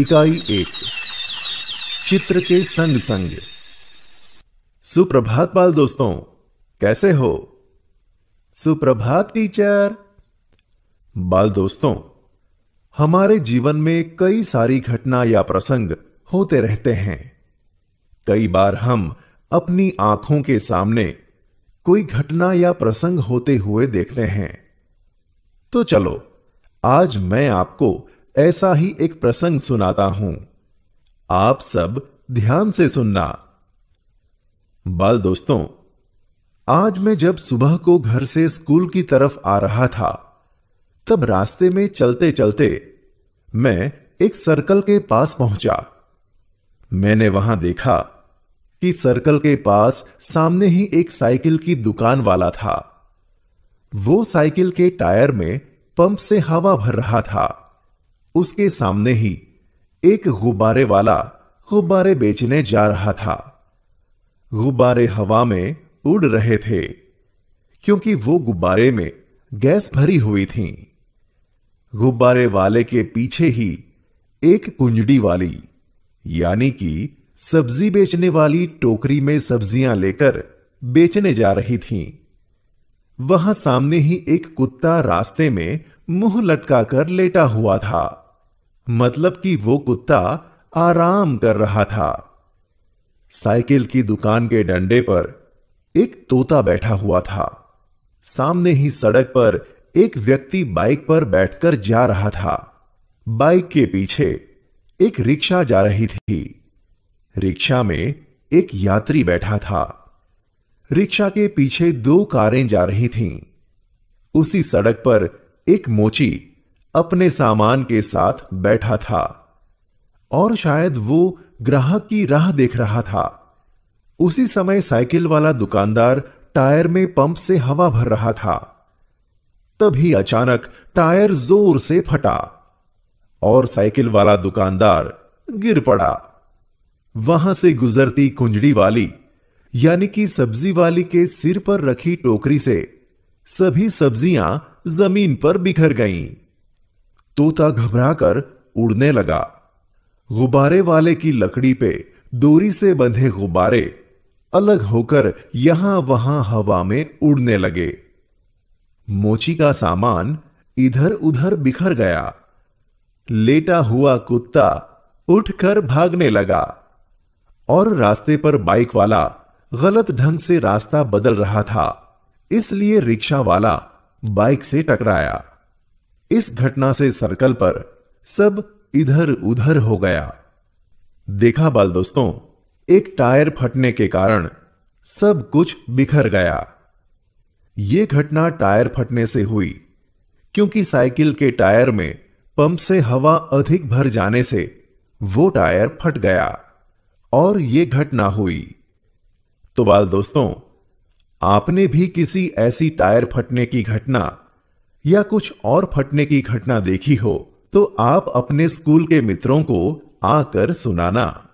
इकाई एक चित्र के संग संग सुप्रभात बाल दोस्तों कैसे हो सुप्रभात टीचर बाल दोस्तों हमारे जीवन में कई सारी घटना या प्रसंग होते रहते हैं कई बार हम अपनी आंखों के सामने कोई घटना या प्रसंग होते हुए देखते हैं तो चलो आज मैं आपको ऐसा ही एक प्रसंग सुनाता हूं आप सब ध्यान से सुनना बाल दोस्तों आज मैं जब सुबह को घर से स्कूल की तरफ आ रहा था तब रास्ते में चलते चलते मैं एक सर्कल के पास पहुंचा मैंने वहां देखा कि सर्कल के पास सामने ही एक साइकिल की दुकान वाला था वो साइकिल के टायर में पंप से हवा भर रहा था उसके सामने ही एक गुब्बारे वाला गुब्बारे बेचने जा रहा था गुब्बारे हवा में उड़ रहे थे क्योंकि वो गुब्बारे में गैस भरी हुई थी गुब्बारे वाले के पीछे ही एक कुंजड़ी वाली यानी कि सब्जी बेचने वाली टोकरी में सब्जियां लेकर बेचने जा रही थी वहां सामने ही एक कुत्ता रास्ते में मुंह लटकाकर लेटा हुआ था मतलब कि वो कुत्ता आराम कर रहा था साइकिल की दुकान के डंडे पर एक तोता बैठा हुआ था सामने ही सड़क पर एक व्यक्ति बाइक पर बैठकर जा रहा था बाइक के पीछे एक रिक्शा जा रही थी रिक्शा में एक यात्री बैठा था रिक्शा के पीछे दो कारें जा रही थीं। उसी सड़क पर एक मोची अपने सामान के साथ बैठा था और शायद वो ग्राहक की राह देख रहा था उसी समय साइकिल वाला दुकानदार टायर में पंप से हवा भर रहा था तभी अचानक टायर जोर से फटा और साइकिल वाला दुकानदार गिर पड़ा वहां से गुजरती कुंजड़ी वाली यानी कि सब्जी वाली के सिर पर रखी टोकरी से सभी सब्जियां जमीन पर बिखर गईं। तोता घबराकर उड़ने लगा गुब्बारे वाले की लकड़ी पे दूरी से बंधे गुब्बारे अलग होकर यहां वहां हवा में उड़ने लगे मोची का सामान इधर उधर बिखर गया लेटा हुआ कुत्ता उठकर भागने लगा और रास्ते पर बाइक वाला गलत ढंग से रास्ता बदल रहा था इसलिए रिक्शा वाला बाइक से टकराया इस घटना से सर्कल पर सब इधर उधर हो गया देखा बाल दोस्तों एक टायर फटने के कारण सब कुछ बिखर गया यह घटना टायर फटने से हुई क्योंकि साइकिल के टायर में पंप से हवा अधिक भर जाने से वो टायर फट गया और यह घटना हुई तो बाल दोस्तों आपने भी किसी ऐसी टायर फटने की घटना या कुछ और फटने की घटना देखी हो तो आप अपने स्कूल के मित्रों को आकर सुनाना